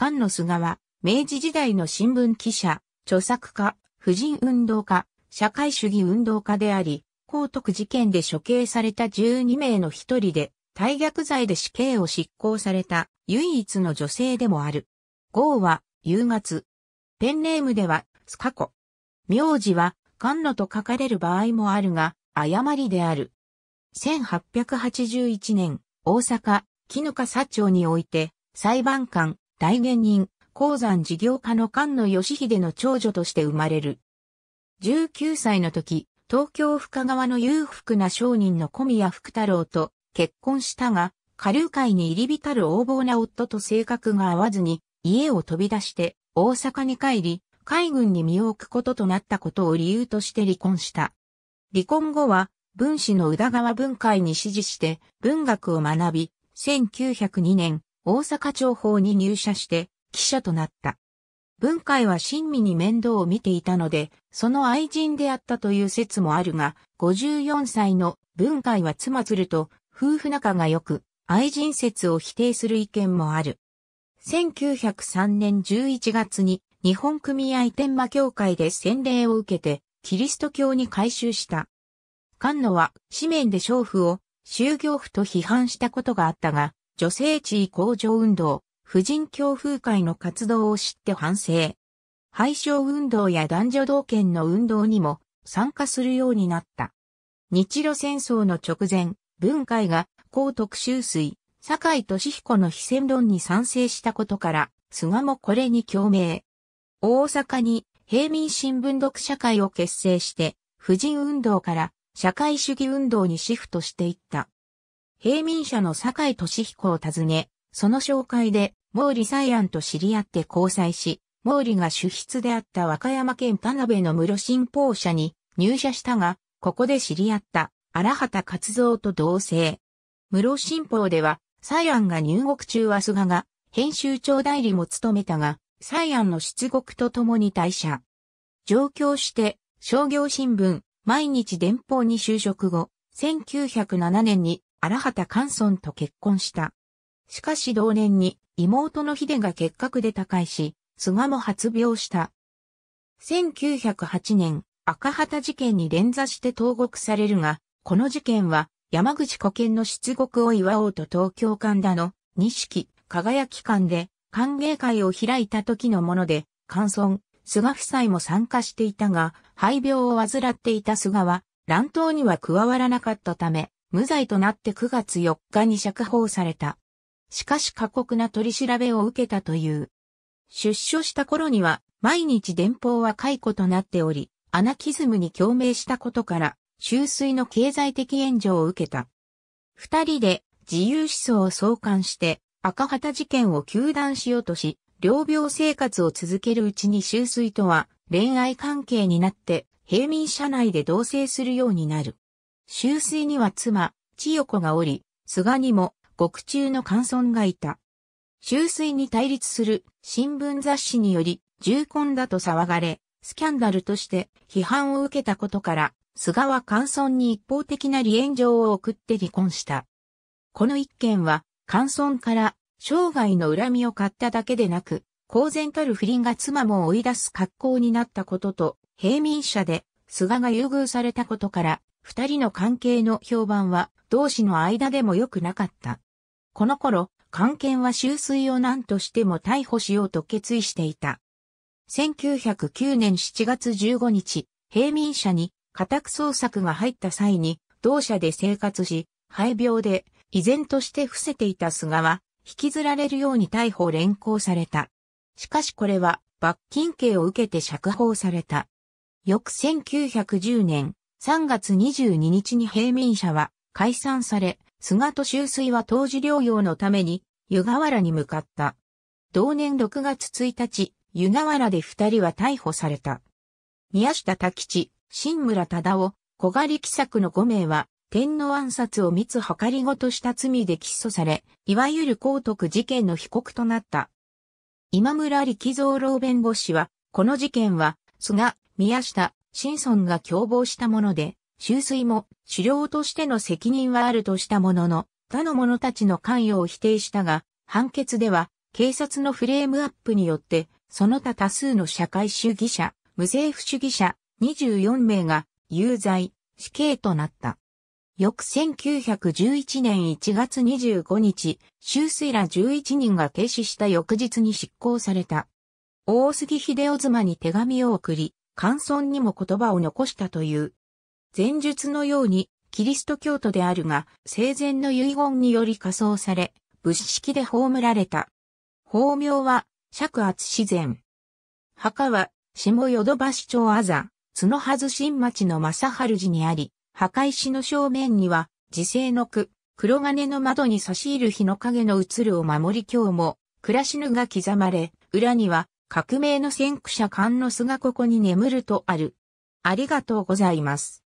菅野菅は、明治時代の新聞記者、著作家、婦人運動家、社会主義運動家であり、高徳事件で処刑された12名の一人で、大逆罪で死刑を執行された唯一の女性でもある。号は、夕月。ペンネームでは、スカコ。名字は、菅野と書かれる場合もあるが、誤りである。1881年、大阪、絹笠町において、裁判官、大元人、鉱山事業家の菅野義秀の長女として生まれる。19歳の時、東京深川の裕福な商人の小宮福太郎と結婚したが、下流界に入り浸る横暴な夫と性格が合わずに、家を飛び出して大阪に帰り、海軍に身を置くこととなったことを理由として離婚した。離婚後は、文史の宇田川文会に支持して文学を学び、1902年、大阪庁報に入社して記者となった。文会は親身に面倒を見ていたので、その愛人であったという説もあるが、54歳の文会は妻鶴と夫婦仲が良く、愛人説を否定する意見もある。1903年11月に日本組合天馬協会で洗礼を受けて、キリスト教に改宗した。菅野は紙面で娼婦を就業婦と批判したことがあったが、女性地位向上運動、婦人共風会の活動を知って反省。廃消運動や男女同権の運動にも参加するようになった。日露戦争の直前、文会が、高徳州水、坂井俊彦の非戦論に賛成したことから、菅もこれに共鳴。大阪に平民新聞読社会を結成して、婦人運動から社会主義運動にシフトしていった。平民社の坂井俊彦を訪ね、その紹介で、毛利西安と知り合って交際し、毛利が主筆であった和歌山県田辺の室新報社に入社したが、ここで知り合った荒畑勝造と同棲。室新報では、西安が入国中は菅が編集長代理も務めたが、西安の出国とともに退社。上京して、商業新聞、毎日電報に就職後、1907年に荒畑寛村と結婚した。しかし同年に妹の秀が結核で他界し、菅も発病した。1908年、赤旗事件に連座して投獄されるが、この事件は山口古県の出獄を祝おうと東京神田の錦、輝き館で歓迎会を開いた時のもので、関村、菅夫妻も参加していたが、肺病を患っていた菅は、乱闘には加わらなかったため、無罪となって9月4日に釈放された。しかし過酷な取り調べを受けたという。出所した頃には、毎日電報は解雇となっており、アナキズムに共鳴したことから、収水の経済的援助を受けた。二人で自由思想を創刊して赤旗事件を求断しようとし、療病生活を続けるうちに収水とは恋愛関係になって平民社内で同棲するようになる。秋水には妻、千代子がおり、菅にも獄中の関村がいた。秋水に対立する新聞雑誌により重婚だと騒がれ、スキャンダルとして批判を受けたことから、菅は関村に一方的な離縁状を送って離婚した。この一件は、関村から生涯の恨みを買っただけでなく、公然たる不倫が妻も追い出す格好になったことと、平民者で菅が優遇されたことから、二人の関係の評判は同志の間でも良くなかった。この頃、関係は周水を何としても逮捕しようと決意していた。1909年7月15日、平民者に家宅捜索が入った際に、同社で生活し、肺病で依然として伏せていた菅は、引きずられるように逮捕連行された。しかしこれは罰金刑を受けて釈放された。翌1910年、3月22日に平民社は解散され、菅と周水は当時療養のために湯河原に向かった。同年6月1日、湯河原で二人は逮捕された。宮下滝吉、新村忠夫、小狩り作の5名は、天皇暗殺を密計りごとした罪で起訴され、いわゆる公徳事件の被告となった。今村力蔵老弁護士は、この事件は、菅、宮下、シンソンが共謀したもので、修水も狩猟としての責任はあるとしたものの、他の者たちの関与を否定したが、判決では、警察のフレームアップによって、その他多数の社会主義者、無政府主義者24名が有罪、死刑となった。翌1911年1月25日、修水ら11人が停止した翌日に執行された。大杉秀夫妻に手紙を送り、漢村にも言葉を残したという。前述のように、キリスト教徒であるが、生前の遺言により仮装され、仏式で葬られた。法名は、尺圧自然。墓は、下淀橋町あざ、角外新町の正春寺にあり、墓石の正面には、自生の句、黒金の窓に差し入る日の影の映るを守り今日も、暮らしぬが刻まれ、裏には、革命の先駆者菅の巣がここに眠るとある。ありがとうございます。